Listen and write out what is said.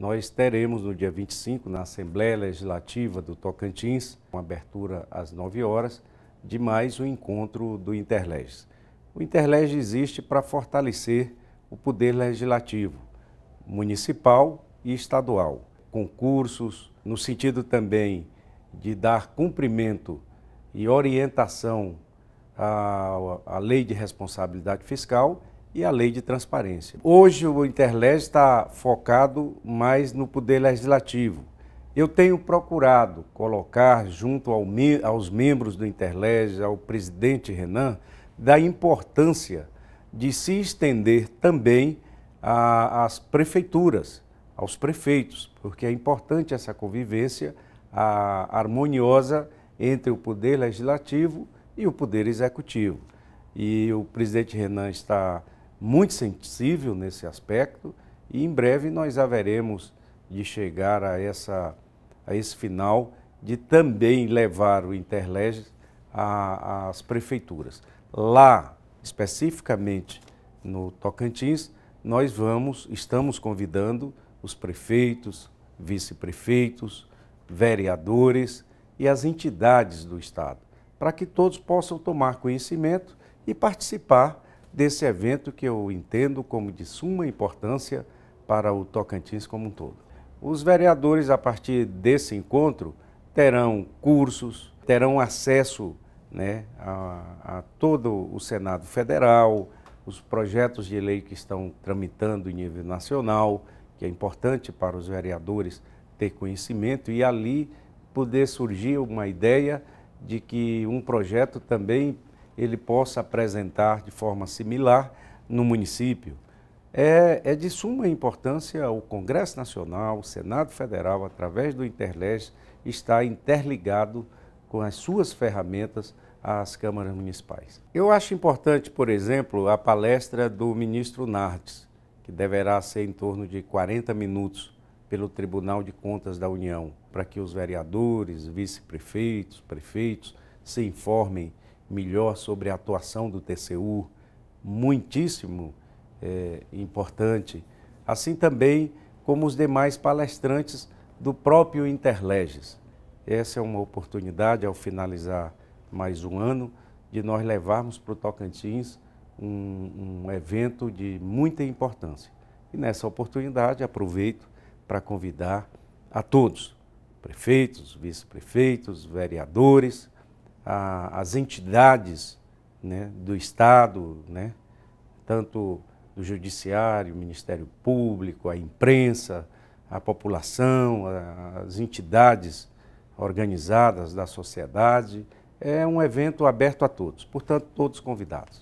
Nós teremos no dia 25, na Assembleia Legislativa do Tocantins, com abertura às 9 horas, de mais um encontro do Interleges. O Interleges existe para fortalecer o poder legislativo municipal e estadual, concursos, no sentido também de dar cumprimento e orientação à, à lei de responsabilidade fiscal e a lei de transparência. Hoje o Interleg está focado mais no poder legislativo. Eu tenho procurado colocar junto ao me aos membros do Interleg, ao presidente Renan, da importância de se estender também às prefeituras, aos prefeitos, porque é importante essa convivência harmoniosa entre o poder legislativo e o poder executivo. E o presidente Renan está muito sensível nesse aspecto e em breve nós haveremos de chegar a, essa, a esse final de também levar o Interleges às prefeituras. Lá, especificamente no Tocantins, nós vamos, estamos convidando os prefeitos, vice-prefeitos, vereadores e as entidades do Estado, para que todos possam tomar conhecimento e participar desse evento que eu entendo como de suma importância para o Tocantins como um todo. Os vereadores, a partir desse encontro, terão cursos, terão acesso né, a, a todo o Senado Federal, os projetos de lei que estão tramitando em nível nacional, que é importante para os vereadores ter conhecimento e ali poder surgir uma ideia de que um projeto também ele possa apresentar de forma similar no município. É, é, de suma importância o Congresso Nacional, o Senado Federal, através do Interleste, está interligado com as suas ferramentas às câmaras municipais. Eu acho importante, por exemplo, a palestra do ministro Nardes, que deverá ser em torno de 40 minutos pelo Tribunal de Contas da União, para que os vereadores, vice-prefeitos, prefeitos se informem melhor sobre a atuação do TCU, muitíssimo é, importante, assim também como os demais palestrantes do próprio Interleges. Essa é uma oportunidade, ao finalizar mais um ano, de nós levarmos para o Tocantins um, um evento de muita importância. E nessa oportunidade aproveito para convidar a todos, prefeitos, vice-prefeitos, vereadores, a, as entidades né, do Estado, né, tanto do Judiciário, Ministério Público, a imprensa, a população, a, as entidades organizadas da sociedade. É um evento aberto a todos, portanto, todos convidados.